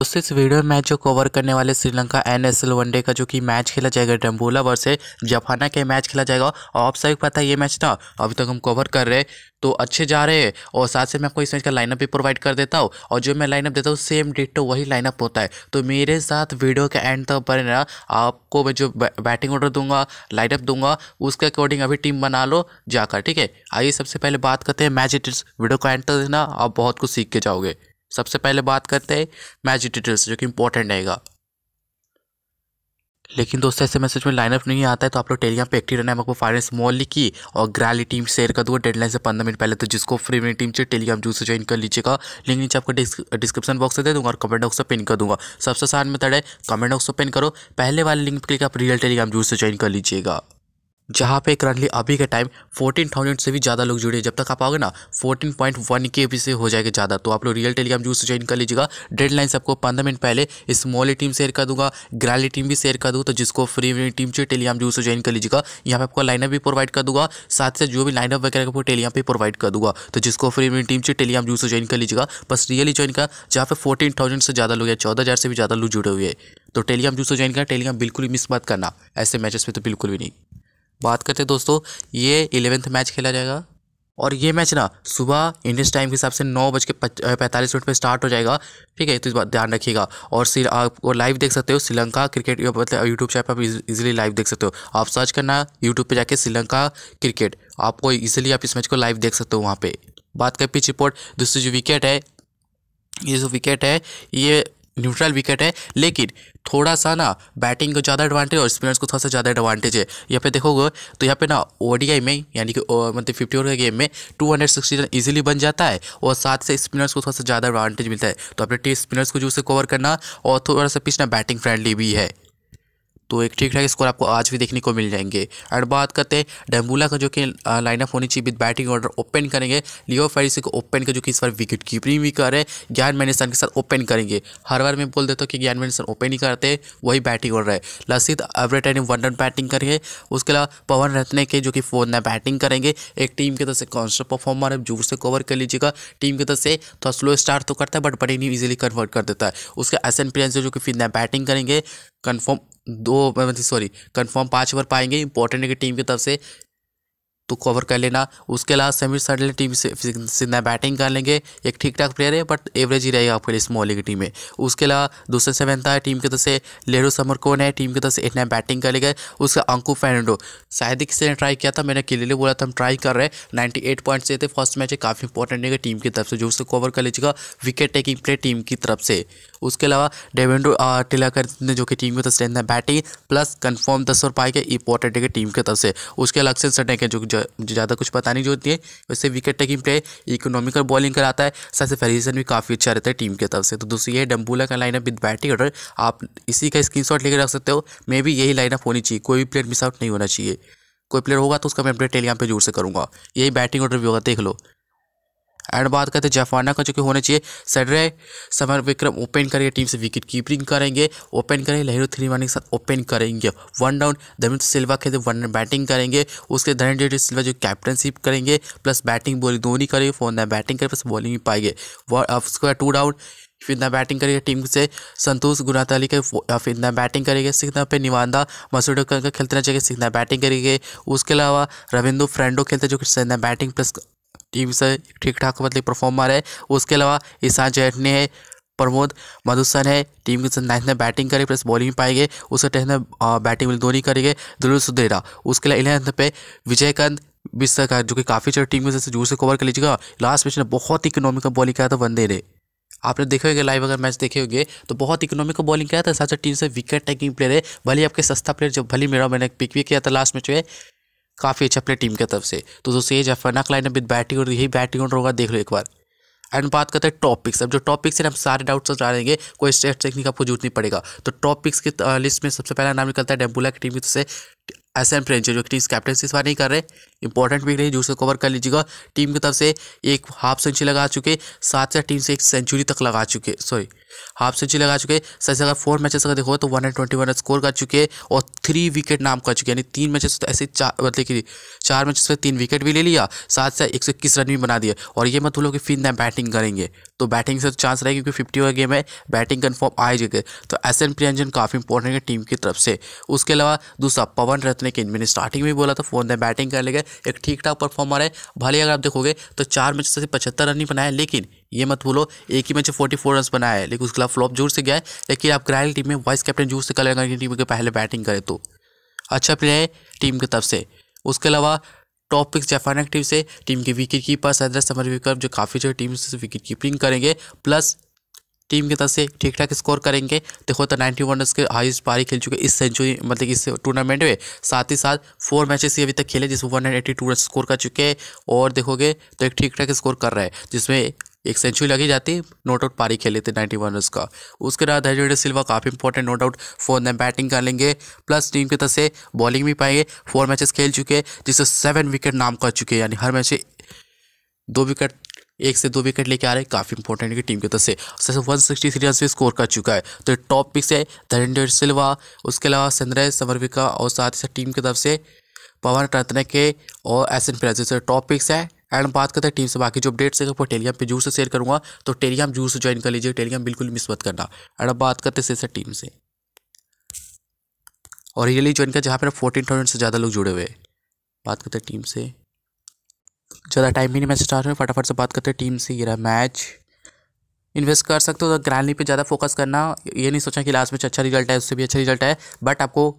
दोस्तों इस वीडियो में मैच जो कवर करने वाले Sri Lanka N S L one day का जो कि मैच खेला जाएगा डम्बोला वर्से जफाना के मैच खेला जाएगा और आप सभी पता है ये मैच ना अभी तक हम कवर कर रहे तो अच्छे जा रहे हैं और साथ से मैं आपको इस मैच का लाइनअप भी प्रोवाइड कर देता हूँ और जो मैं लाइनअप देता हूँ सेम डिटो तो वही लाइनअप होता है तो मेरे साथ वीडियो के एंड तक बने ना आपको मैं जो बैटिंग ऑर्डर दूंगा लाइनअप दूंगा उसके अकॉर्डिंग अभी टीम बना लो जाकर ठीक है आइए सबसे पहले बात करते हैं मैच वीडियो का एंड तक देना आप बहुत कुछ सीख के जाओगे सबसे पहले बात करते हैं मैच डिटेल्स से जो कि इंपॉर्टेंट रहेगा लेकिन दोस्तों ऐसे मैसेज में लाइनअप नहीं आता है तो आप लोग टेलीग्राम पे एक्टिव रहना है आपको फाइनेंस मॉल की और ग्रैली टीम शेयर कर दूँगा डेडलाइन से पंद्रह मिनट पहले तो जिसको फ्री में टीम चाहिए टेलीग्राम जूस से ज्वाइन कर लीजिएगा लिंक नीचे आपको डिस्क्रिप्शन बॉक्स से दे दूंगा और कमेंट बॉक्स पर पिन कर दूंगा सबसे आसान मेथड है कमेंट बॉक्स पर पिन करो पहले वाले लिंक पर क्लिक आप रियल टेलीग्राम जूस से ज्वाइन कर लीजिएगा जहाँ पे करंटली अभी के टाइम 14,000 से भी ज़्यादा लोग जुड़े हैं जब तक आप आओगे ना 14.1 पॉइंट के भी से हो जाएगा ज़्यादा तो आप लोग रियल टेलीग्राम जूस ज्वाइन कर लीजिएगा डेडलाइन सबको पंद्रह मिनट पहले स्मॉल टीम शेयर कर दूंगा ग्रैंड टीम भी शेयर कर दूँ तो जिसको फ्री में टीम चाहिए टेलीग्राम जूस ज्वाइन कर लीजिएगा यहाँ पर आपको लाइनअप भी प्रोवाइड कर दूंगा साथ से जो भी लाइनअप वगैरह का टेलीग्राम पर प्रोवाइड कर दूंगा तो जिसको फ्री में टीम चाहिए टेलीग्राम जूस ज्वाइन कर लीजिएगा बस रियली ज्वाइन कर जहाँ पे फोर्टीन से ज़्यादा लोग या चौदह से भी ज़्यादा लोग जुड़े हुए हैं तो टेलीग्राम जूस ज्वाइन कर टेलीग्राम बिल्कुल भी मिस मत करना ऐसे मैचेस में तो बिल्कुल भी नहीं बात करते हैं दोस्तों ये इलेवेंथ मैच खेला जाएगा और ये मैच ना सुबह इंडियन टाइम के हिसाब से नौ बज के पैंतालीस मिनट पर स्टार्ट हो जाएगा ठीक है तो इस बात ध्यान रखिएगा और सिर आप वो लाइव देख सकते हो श्रीलंका क्रिकेट मतलब यूट्यूब चैनल पर आप इजीली लाइव देख सकते हो आप सर्च करना यूट्यूब पे जाके श्रीलंका क्रिकेट आपको इजीली आप इस मैच को लाइव देख सकते हो वहाँ पर बात कर पिच रिपोर्ट दूसरी जो विकेट है ये जो विकेट है ये न्यूट्रल विकेट है लेकिन थोड़ा सा ना बैटिंग को ज़्यादा एडवांटेज और स्पिनर्स को थोड़ा सा ज़्यादा एडवांटेज है यहाँ पे देखोगे तो यहाँ पे ना ओडीआई में यानी कि मतलब फिफ्टी ओवर के गेम में two hundred sixty run easily बन जाता है और साथ से स्पिनर्स को थोड़ा सा ज़्यादा एडवांटेज मिलता है तो अपने टी स्पिनर्स को जो उसे कवर करना और थोड़ा सा पिछना बैटिंग फ्रेंडली भी है तो एक ठीक ठाक स्कोर आपको आज भी देखने को मिल जाएंगे एंड बात करते हैं डेम्बूला का जो कि लाइनअप होनी चाहिए विद बैटिंग ऑर्डर ओपन करेंगे लियो फेरिस को ओपन का जो कि इस बार विकेट कीपरिंग भी कर रहे हैं ज्ञान मैनेसन के साथ ओपन करेंगे हर बार मैं बोल देता हूँ कि ज्ञान मैनेसन ओपन ही करते वही बैटिंग ऑर्डर है Lasith time one run batting करेंगे उसके अलावा पवन रत्ने के जो कि फोर ना बैटिंग करेंगे एक टीम की तरफ से कॉन्स्टेंट परफॉर्मर है जोर से कवर कर लीजिएगा टीम की तरफ से थोड़ा स्लो स्टार्ट तो करता है बट बड़ी नहीं ईजिली कन्वर्ट कर देता है उसके एस एन प्रियंस जो कि फिर ना बैटिंग करेंगे कन्फर्म दो मतलब सॉरी कंफर्म पाँच ओवर पाएंगे इंपॉर्टेंट है कि टीम की तरफ से तो कवर कर लेना उसके अलावा समीर सडल टीम से सिंधा बैटिंग कर लेंगे एक ठीक ठाक प्लेयर है बट एवरेज ही रहेगा आपके लिए स्मॉल की टीम में उसके अलावा दूसरे सेवेंथ है टीम की तरफ से लेरो समर कौन है टीम की तरफ से इतना बैटिंग कर लेंगे उसका अंकू फर्नाडो शायद ही किसी ने ट्राई किया था मैंने क्लियरली बोला था हम ट्राई कर रहे हैं नाइन्टी एट पॉइंट से थे फर्स्ट मैच है काफ़ी इंपॉर्टेंट रहेगा टीम की तरफ से जो उसको कवर कर लीजिएगा विकेट टेकिंग प्ले टीम की तरफ से उसके अलावा डेविडो टिलाकर ने जो कि टीम की तरफ से है बैटिंग प्लस कन्फर्म दस और पाए के इंपॉर्टेंट है टीम की तरफ से उसके अलग से सटेक है जो ज़्यादा कुछ बताने की होती है वैसे wicket taking play economical bowling कराता है सर से फरीजन भी काफ़ी अच्छा रहता है टीम की तरफ से तो दूसरी है डम्बूला का लाइनअप विद बैटिंग ऑर्डर आप इसी का स्क्रीन शॉट लेकर रख सकते हो मे भी यही लाइनअप होनी चाहिए कोई भी प्लेयर मिस आउट नहीं होना चाहिए कोई प्लेयर होगा तो उसका मैं अपडेट टेलीग्राम पे जोर से करूँगा यही बैटिंग ऑर्डर भी होगा देख लो एंड बात करते हैं जफाना का जो कि होना चाहिए सडरे समर विक्रम ओपन करेंगे टीम से विकेट कीपिंग करेंगे ओपन करेंगे लहरू थ्री वन के साथ ओपन करेंगे वन डाउन धमित सिल्वा खेलते वन बैटिंग करेंगे उसके धनंजय सिल्वा जो कैप्टनशिप करेंगे प्लस बैटिंग बॉलिंग दोनों ही करेंगे फोन बैटिंग करेंगे प्लस बॉलिंग भी पाएंगे उसके बाद टू डाउन फिर ना बैटिंग करेगा टीम से संतोष गुनाताली के फिर इतना बैटिंग करेगा सिखना पे निवांदा मसूड का खेलते ना चाहिए सिखना बैटिंग करेंगे उसके अलावा रविंद्र फ्रेंडो खेलते जो कि ना बैटिंग प्लस टीम से ठीक ठाक मतलब परफॉर्मर है उसके अलावा ईशान जैटने है प्रमोद मधुसन है टीम के साथ नाइन्थ बैटिंग करेगी प्लस बॉलिंग पाएंगे उसके टेंथ में बैटिंग में धोनी करेंगे दुलू सुधेरा उसके लिए इलेवंथ पे विजयकंद बिस्तर का जो कि काफ़ी अच्छी टीम से जूर से कवर कर लीजिएगा लास्ट मैच ने बहुत इकोनॉमिकल बॉलिंग किया था वनडे ने आपने देखे होंगे लाइव अगर मैच देखे होंगे तो बहुत इकोनॉमिकल बॉलिंग किया था साथ टीम से विकेट टेकिंग प्लेयर है भले आपके सस्ता प्लेयर जो भले मेरा मैंने पिक भी किया था लास्ट मैच में काफ़ी अच्छा अपने टीम की तरफ से तो दोस्तों ये जफरनाक लाइन विद बैटिंग और यही बैटिंग ऑर्डर होगा देख लो एक बार एंड बात करते हैं टॉपिक्स अब जो टॉपिक्स हैं हम सारे डाउट्स बता देंगे कोई स्टेट टेक्निक का आपको जरूरत नहीं पड़ेगा तो टॉपिक्स की लिस्ट में सबसे पहला नाम निकलता है डेम्बुला की टीम की तरफ से एस एम प्रेंचर जो कि टीम कैप्टनसी इस बार नहीं कर रहे इंपॉर्टेंट भी जो उसे कवर कर लीजिएगा टीम की तरफ से एक हाफ सेंचुरी लगा चुके साथ साथ टीम से एक सेंचुरी तक लगा चुके सॉरी हाफ सेंचुरी लगा चुके सबसे अगर फोर मैचेस अगर देखो तो one and twenty one score कर चुके और थ्री विकेट नाम कर चुके यानी तीन मैचेस तो ऐसे चार मतलब कि चार मैचेस में तीन विकेट भी ले लिया साथ साथ एक सौ इक्कीस रन भी बना दिए और ये मत भूलो कि फिर बैटिंग करेंगे तो बैटिंग से चांस तो रहेगा क्योंकि फिफ्टी ओवर गेम है बैटिंग कन्फर्म आ जाएगी तो एस एन प्रियंजन काफ़ी इंपॉर्टेंट है टीम की तरफ से उसके अलावा दूसरा पवन रत्न के मैंने स्टार्टिंग में बोला था फोन दें बैटिंग कर लेगा एक ठीक ठाक परफॉर्मर है भले अगर आप देखोगे तो चार मैच से पचहत्तर रन ही बनाए लेकिन ये मत बोलो एक ही मैच फोर्टी फोर रन बनाया है लेकिन उसके खिलाफ फ्लॉप जोर से गया है लेकिन आप ग्रायल टीम में वाइस कैप्टन जोर से कल टीम के पहले बैटिंग करें तो अच्छा प्लेयर है टीम की तरफ से उसके अलावा टॉप पिक्स एक्टिव से टीम के wicket keeper Sadeera Samarawickrama जो काफ़ी जो टीम से विकेट कीपिंग करेंगे प्लस टीम की तरफ से ठीक ठाक स्कोर करेंगे देखो तो नाइन्टी वन के हाईस्ट पारी खेल चुके इस सेंचुरी मतलब इस टूर्नामेंट में साथ ही साथ फोर मैचेस ये अभी तक खेले जिसमें one hundred eighty two run score कर चुके हैं और देखोगे तो एक ठीक ठाक स्कोर कर रहा है जिसमें एक सेंचुरी लगी जाती नो डाउट पारी खेले थे नाइन्टी वन रन का उसके बाद हरिडे सिल्वा काफ़ी इंपॉर्टेंट नो डाउट फोर ने बैटिंग कर लेंगे प्लस टीम की तरफ से बॉलिंग भी पाएंगे फोर मैचेस खेल चुके हैं जिससे सेवन विकेट नाम कर चुके हैं यानी हर मैच दो विकेट एक से दो विकेट लेके आ रहे हैं काफ़ी इंपॉर्टेंट की टीम की तरफ से सबसे वन सिक्सटी थ्री रन से स्कोर कर चुका है तो ये टॉप पिक्स है धरेंद्र सिल्वा उसके अलावा संद्रय समर्विका और साथ ही साथ टीम की तरफ से पवन रत्न के और S N prizes top picks है एंड बात करते हैं टीम से बाकी जो अपडेट्स है वो टेलीग्राम पे जूस से शेयर करूँगा तो टेलीग्राम जूस से ज्वाइन कर लीजिए टेलीग्राम बिल्कुल मिस मत करना एंड अब बात करते हैं टीम से और रियली ज्वाइन कर जहाँ पर फोर्टीन थाउजेंड से ज़्यादा लोग जुड़े हुए बात करते हैं टीम से ज़्यादा टाइम भी नहीं मैच स्टार्ट हुआ फटाफट से बात करते हैं टीम से ये रहा मैच इन्वेस्ट कर सकते हो तो ग्रैंडली पे ज़्यादा फोकस करना ये नहीं सोचा कि लास्ट में अच्छा रिजल्ट है उससे भी अच्छा रिजल्ट है बट आपको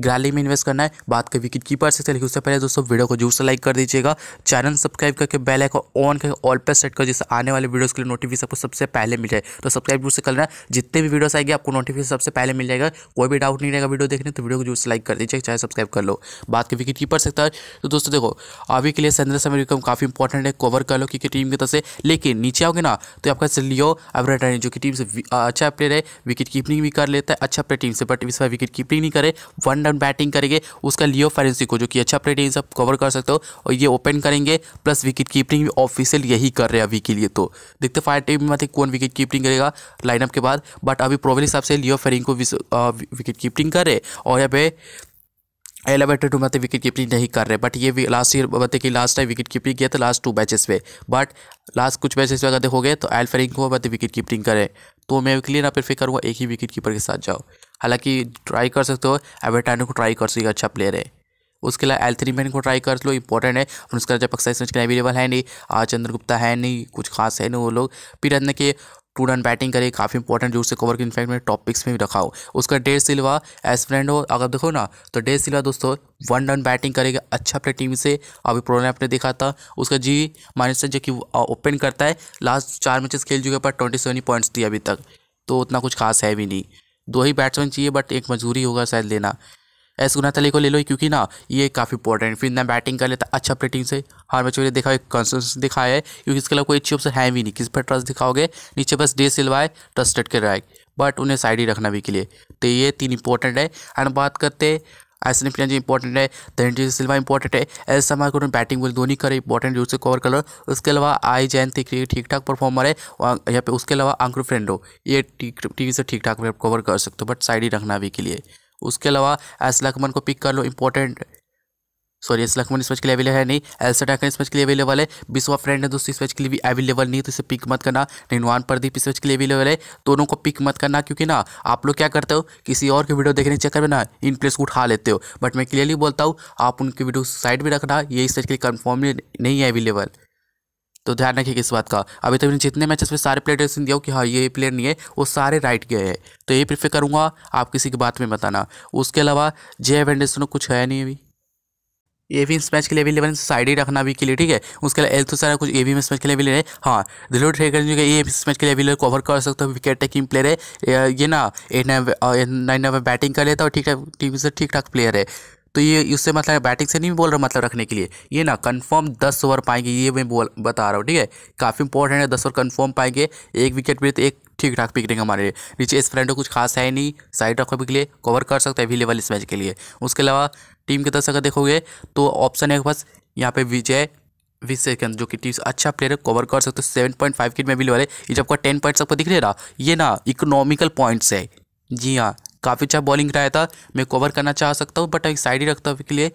ग्राली में इन्वेस्ट करना है बात कर विकेट कीपर से लेकिन उससे पहले दोस्तों वीडियो को जरूर से लाइक कर दीजिएगा चैनल सब्सक्राइब करके बेल आइकन ऑन करके ऑल पर सेट कर जिससे आने वाले वीडियोस के लिए नोटिफिकेशन आपको सबसे पहले मिल जाए तो सब्सक्राइब जरूर से करना जितने भी वीडियोस आएगी आपको नोटिफिकेशन सबसे पहले मिल जाएगा कोई भी डाउट नहीं रहेगा वीडियो देखने तो वीडियो को जरूर से लाइक कर दीजिए चाहे सब्सक्राइब कर लो बात कर विकेट कीपर सकता है तो दोस्तों देखो अभी के लिए सेंद्र समय काफ़ी इंपॉर्टेंट है कवर कर लो क्योंकि टीम की तरफ से लेकिन नीचे आओगे ना तो आपका से लियो एवरेटन जो कि टीम से अच्छा प्लेयर है विकेट कीपिंग भी कर लेता है अच्छा प्लेयर टीम से बट इस बार विकेट कीपिंग नहीं करे वन डाउन बैटिंग करेंगे उसका लियो को जो कि अच्छा प्लेट है सब कवर कर सकते हो और ये ओपन करेंगे प्लस विकेट कीपिंग भी ऑफिशियल यही कर रहे हैं अभी के लिए तो देखते फायर टीम में कौन विकेट कीपिंग करेगा लाइनअप के बाद बट अभी प्रोबल हिसाब से लियो फेरिंग को विकेट कीपिंग कर रहे और यहाँ पे एलेवेटर टू मतलब विकेट कीपिंग नहीं कर रहे बट ये लास्ट ईयर मतलब कि लास्ट टाइम विकेट कीपिंग किया था लास्ट टू मैचेस पे बट लास्ट कुछ मैचेस में अगर देखोगे तो एल फेरिंग को मतलब विकेट कीपिंग करें तो मैं क्लियर यहाँ पे फिर करूँगा एक ही विकेट कीपर के साथ जाओ हालांकि ट्राई कर सकते हो एवेटानो को ट्राई कर सकते अच्छा प्लेयर है उसके अलावा एल मैन को ट्राई कर लो इंपॉर्टेंट है और उसके अलावा जब एक्साइज मैच के अवेलेबल है नहीं आज चंद्रगुप्ता है नहीं कुछ खास है नहीं वो लोग फिर रत्न के टू रन बैटिंग करे काफ़ी इंपॉर्टेंट जो उससे कवर की इनफैक्ट मैंने टॉप पिक्स में भी रखा हो उसका डेढ़ सिल्वा एज फ्रेंड हो अगर देखो ना तो डेढ़ सिल्वा दोस्तों वन रन बैटिंग करेगा अच्छा अपने टीम से अभी प्रॉब्लम आपने देखा था उसका जी माइनस जो कि ओपन करता है लास्ट चार मैचेस खेल चुके पर ट्वेंटी सेवन पॉइंट्स दिए अभी तक तो उतना कुछ खास है भी नहीं दो ही बैट्समैन चाहिए बट एक मजबूरी होगा शायद लेना एस गुनाथली को ले लो क्योंकि ना ये काफ़ी इंपॉर्टेंट फिर ना बैटिंग कर लेता अच्छा बैटिंग से हर मैच में देखा एक कंसिस्टेंसी दिखाया है क्योंकि इसके अलावा कोई अच्छी ऑप्शन है भी नहीं किस पर ट्रस्ट दिखाओगे नीचे बस डे सिलवाए ट्रस्टेड रहा है बट उन्हें साइड ही रखना भी के लिए तो ये तीन इंपॉर्टेंट है एंड बात करते आइसन प्लेयर जो इंपॉर्टेंट है धनजीत सिल्वा इंपॉर्टेंट है एस को बैटिंग बोल धोनी करे इंपॉर्टेंट जो से कवर कर उसके अलावा आई जैन क्रिकेट ठीक ठाक परफॉर्मर है यहाँ पे उसके अलावा अंकुर फ्रेंडो ये टीवी से ठीक ठाक कवर कर सकते हो बट साइड ही रखना अभी के लिए उसके अलावा एस लकमन को पिक कर लो इंपॉर्टेंट सॉरी एस लखमन इस मैच के लिए अवेलेबल है नहीं एल्सा टाकर इस मैच के लिए अवेलेबल है बिस्वा फ्रेंड है दोस्तों इस मैच के लिए भी अवेलेबल नहीं तो इसे पिक मत करना निनवान प्रदीप इस मैच के लिए अवेलेबल है दोनों को पिक मत करना क्योंकि ना आप लोग क्या करते हो किसी और के वीडियो देखने के चक्कर में ना इन प्लेस को उठा लेते हो बट मैं क्लियरली बोलता हूँ आप उनकी वीडियो साइड में रखना ये इस मैच के लिए कन्फर्म नहीं है अवेलेबल तो ध्यान रखिए इस बात का अभी तक तो जितने मैचेस में सारे प्लेयर्स ने दिया हो कि हाँ ये प्लेयर नहीं है वो सारे राइट गए हैं तो ये प्रीफर करूँगा आप किसी की बात में बताना उसके अलावा जे वेंडेस कुछ है नहीं अभी ए इस मैच के लिए भी लेवल साइड ही रखना भी के लिए ठीक है उसके अलावा एल तो सारा कुछ ए भी मैच के लिए भी है हाँ दिलो ट्रे कर ए मिसमैच के लिए भी कवर कर सकते हो विकेट टेकिंग प्लेयर है ये ना एट नाइन uh, में बैटिंग कर लेता और ठीक ठाक टीम से ठीक ठाक प्लेयर है तो ये उससे मतलब बैटिंग से नहीं बोल रहा मतलब रखने के लिए ये ना कंफर्म दस ओवर पाएंगे ये मैं बोल बता रहा हूँ ठीक है काफ़ी इंपॉर्टेंट है दस ओवर कंफर्म पाएंगे एक विकेट भी तो एक ठीक ठाक पिक रहेंगे हमारे लिए नीचे स्प्लेंडो कुछ खास है नहीं साइड रखो के लिए कवर कर सकते हैं अवेलेबल इस मैच के लिए उसके अलावा टीम के तरफ अगर देखोगे तो ऑप्शन है बस यहाँ पे विजय बीस जो कि टीम अच्छा प्लेयर है कवर कर सकते हो सेवन पॉइंट फाइव किट में अवेलेबल है ये जब आपका टेन पॉइंट्स आपको दिख ले रहा ये ना इकोनॉमिकल पॉइंट्स है जी हाँ काफ़ी अच्छा बॉलिंग रहा था मैं कवर करना चाह सकता हूँ बट अभी साइड ही रखता हूँ अभी के लिए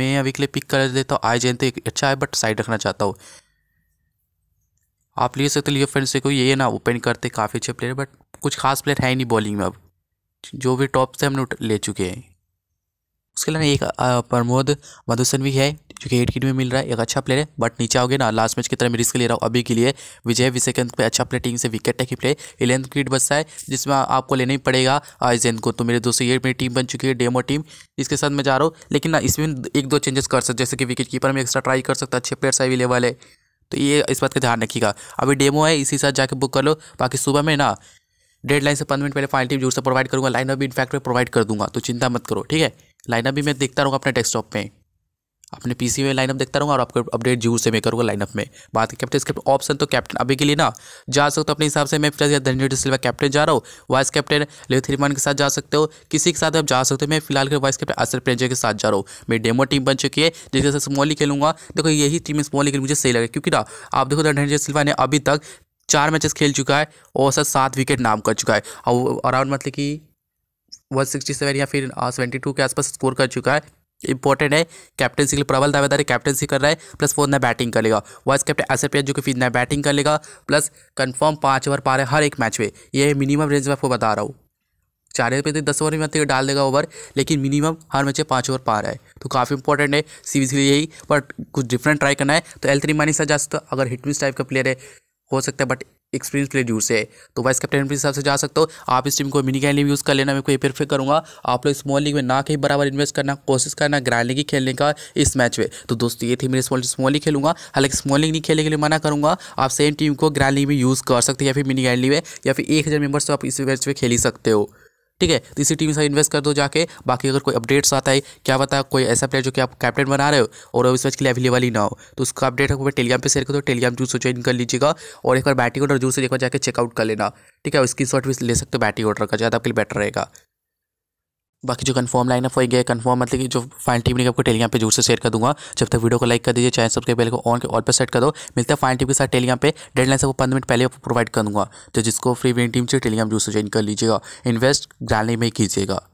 मैं अभी के लिए पिक कर देता हूँ आए जयंत अच्छा है बट साइड रखना चाहता हूँ आप ले सकते हो फ्रेंड्स देखो ये ना ओपन करते काफ़ी अच्छे प्लेयर बट कुछ खास प्लेयर है ही नहीं बॉलिंग में अब जो भी टॉप से हमने ले चुके हैं उसके अलावा एक प्रमोद मधुसन भी है जो कि एट किट में मिल रहा है एक अच्छा प्लेयर है बट नीचे आओगे ना लास्ट मैच की तरह मैं रिस्क ले रहा हूँ अभी के लिए विजय विशेकंद पे अच्छा प्ले टीम से wicket take player play eleven cricket बचता है जिसमें आपको लेना ही पड़ेगा आइजेंथ को तो मेरे दोस्तों ये मेरी टीम बन चुकी है डेमो टीम इसके साथ मैं जा रहा हूँ लेकिन ना इसमें एक दो चेंजेस कर सकते जैसे कि विकेट कीपर में एक्स्ट्रा ट्राई कर सकता अच्छे प्लेयर्स अवेलेबल है तो ये इस बात का ध्यान रखिएगा अभी डेमो है इसी साथ जाके बुक कर लो बाकी सुबह में ना डेडलाइन से पंद्रह मिनट पहले फाइनल टीम जोर से प्रोवाइड करूँगा लाइन अभी इनफैक्ट में प्रोवाइड कर दूंगा तो चिंता मत करो ठीक है लाइनअप भी मैं देखता रहूँगा अपने डेस्कटॉप में अपने पीसी में लाइनअप देखता रहूँगा और आपको अपडेट जूर से मैं करूँगा लाइनअप में बात की कैप्टन स्क्रिप्ट ऑप्शन तो कैप्टन अभी के लिए ना जा सकते हो अपने हिसाब से मैं फिलहाल धनजीत सिल्वा कैप्टन जा रहा हूँ वाइस कैप्टन लेव थ्रीमान के साथ जा सकते हो किसी के साथ आप जा सकते हो मैं फिलहाल के वाइस कैप्टन असर प्रेंजर के साथ जा रहा हूँ मेरी डेमो टीम बन चुकी है जिसके साथ स्मॉली खेलूंगा देखो यही टीम में स्मॉली खेल मुझे सही लगे क्योंकि ना आप देखो धन सिल्वा ने अभी तक चार मैचेस खेल चुका है और सर सात विकेट नाम कर चुका है और अराउंड मतलब कि वन सिक्सटी सेवन या फिर सेवेंटी टू के आसपास स्कोर कर चुका है इंपॉर्टेंट है कैप्टनसी के लिए प्रबल दावेदारी कैप्टनसी कर रहा है प्लस फोर ना बैटिंग कर लेगा वाइस कैप्टन ऐसे प्लेयर जो कि फिर ना बैटिंग कर लेगा प्लस कंफर्म पाँच ओवर पा रहे हर एक मैच में ये मिनिमम रेंज में आपको बता रहा हूँ चार पे तो दस ओवर में तो डाल देगा ओवर लेकिन मिनिमम हर मैच में पाँच ओवर पा रहा है तो काफ़ी इंपॉर्टेंट है सीरीज के लिए यही बट कुछ डिफरेंट ट्राई करना है तो एल थ्री मानी जा सकता अगर हिटमिस टाइप का प्लेयर है हो सकता है बट एक्सपीरियंस प्लेयर यूज है तो वाइस कैप्टन के हिसाब से जा सकते हो आप इस टीम को मिनी गैन लीग यूज़ कर लेना मैं कोई प्रेफर करूँगा आप लोग स्मॉल लीग में ना कहीं बराबर इन्वेस्ट करना कोशिश करना ग्रैंड लीग ही खेलने का इस मैच में तो दोस्तों ये थी मेरे स्मॉल स्मॉल लीग खेलूंगा हालांकि स्मॉल लीग नहीं खेलने के लिए मना करूँगा आप सेम टीम को ग्रैंड लीग में यूज़ कर सकते हो या फिर मिनी गैंड लीग में या फिर एक हज़ार मेम्बर्स तो आप इस मैच में खेल ही सकते हो ठीक है तो इसी टीम से इन्वेस्ट कर दो जाके बाकी अगर कोई अपडेट्स आता है क्या पता कोई ऐसा प्लेयर जो कि आप कैप्टन बना रहे हो और इस मैच के लिए अवेलेबल ही ना हो तो उसका अपडेट आपको टेलीग्राम पर शेयर कर दो टेलीग्राम जूस ज्वाइन कर लीजिएगा और एक बार बैटिंग ऑर्डर जूस एक बार जाकर चेकआउट कर लेना ठीक है स्क्रीन शॉट भी ले सकते हो बैटिंग ऑर्डर का ज़्यादा आपके लिए बेटर रहेगा बाकी जो कंफर्म लाइनअप हो गया कंफर्म मतलब कि जो फाइन टीम आपको टेलीग्राम पे जरूर से शेयर कर दूंगा जब तक वीडियो को लाइक कर दीजिए चैनल सबके पहले को ऑन के ऑल पर सेट कर दो मिलता है फाइन टीम के साथ टेलीग्राम पे डेडलाइन से वो पंद्रह मिनट पहले प्रोवाइड कर दूंगा तो जिसको फ्री विन टीम से टेलीग्राम जरूर से ज्वाइन कर लीजिएगा इन्वेस्ट ग्रैंडली में कीजिएगा